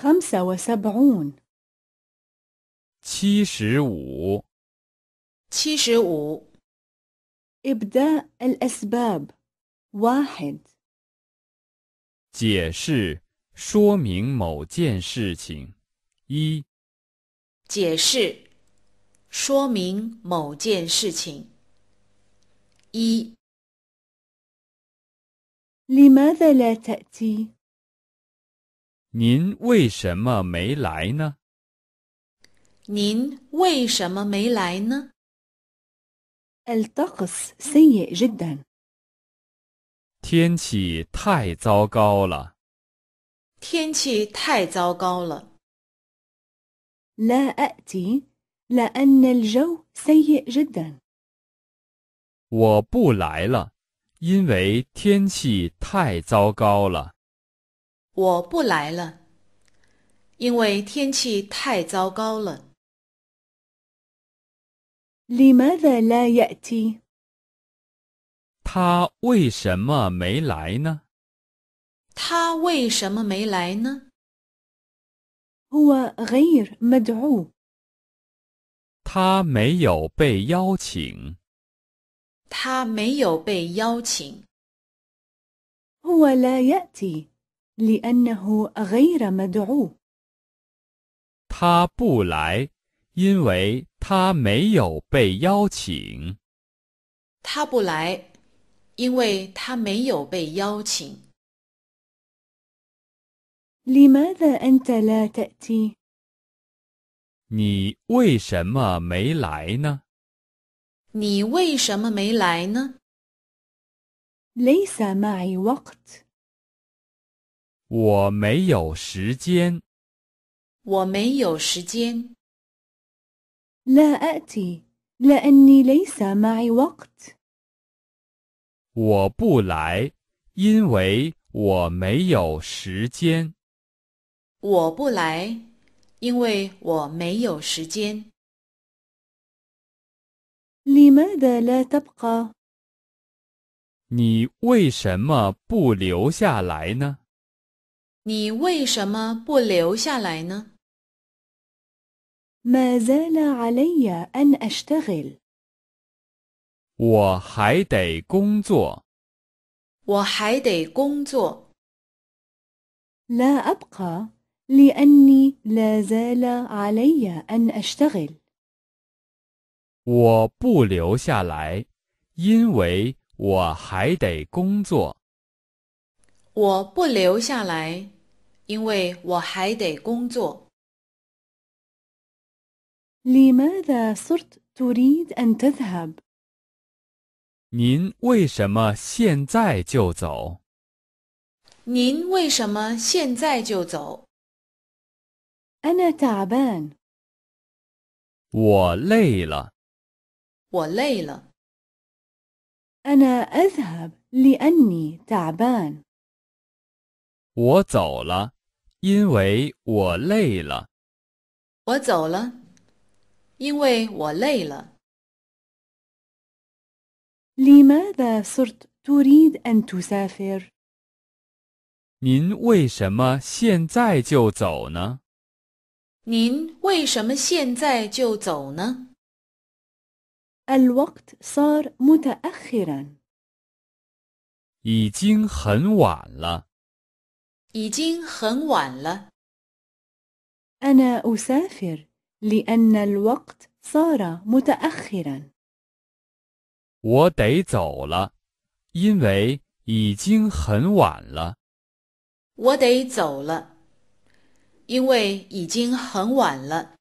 خمسة وسبعون إبداء الأسباب واحد 解释说明某件事情一解释说明某件事情一 لماذا لا تأتي؟ 您为什么没来呢？您为什么没来呢？الطقس سيء جدا. 天气太糟糕了。天气太糟糕了。لا أ ت ي لأن الجو سيء جدا. 我不来了，因为天气太糟糕了。我不来了，因为天气太糟糕了。لماذا لا يأتي？他为什么没来呢？他为什么没来呢？هو غير مدعو。他没有被邀请。他没有被邀请。هو لا يأتي。لأنه غير مدعو. 他不来，因为他没有被邀请。他不来，因为他没有被邀请。لماذا أنت لا تأتي؟ 你为什么没来呢？你为什么没来呢？ليس معي وقت. 我没有时间。我没有时间。لا أ ت ي ل أ ن ي ليس مع وقت。我不来，因为我没有时间。我不来，因为我没有时间。لماذا لا تبقى؟ 你为什么不留下来呢？你为什么不留下来呢？我还得工作。我不留下来，因为我还得工作。我不留下来，因为我还得工作。لماذا سرت تريد أن تذهب؟ 您为什么现在就走？您为什么现在就走？أنا تعبان. 我累了。我累了。أنا أذهب لأنى تعبان. 我走了，因为我累了。我走了，因为我累了。لماذا صرت تريد أن تسافر؟ 您为什么现在就走呢？您为什么现在就走呢？الوقت صار م ت أ خ ر ا 已经很晚了。已经很晚了。أنا أسافر لأن الوقت صار م ت أ خ ر ا 我得走了，因为已经很晚了。我得走了，因为已经很晚了。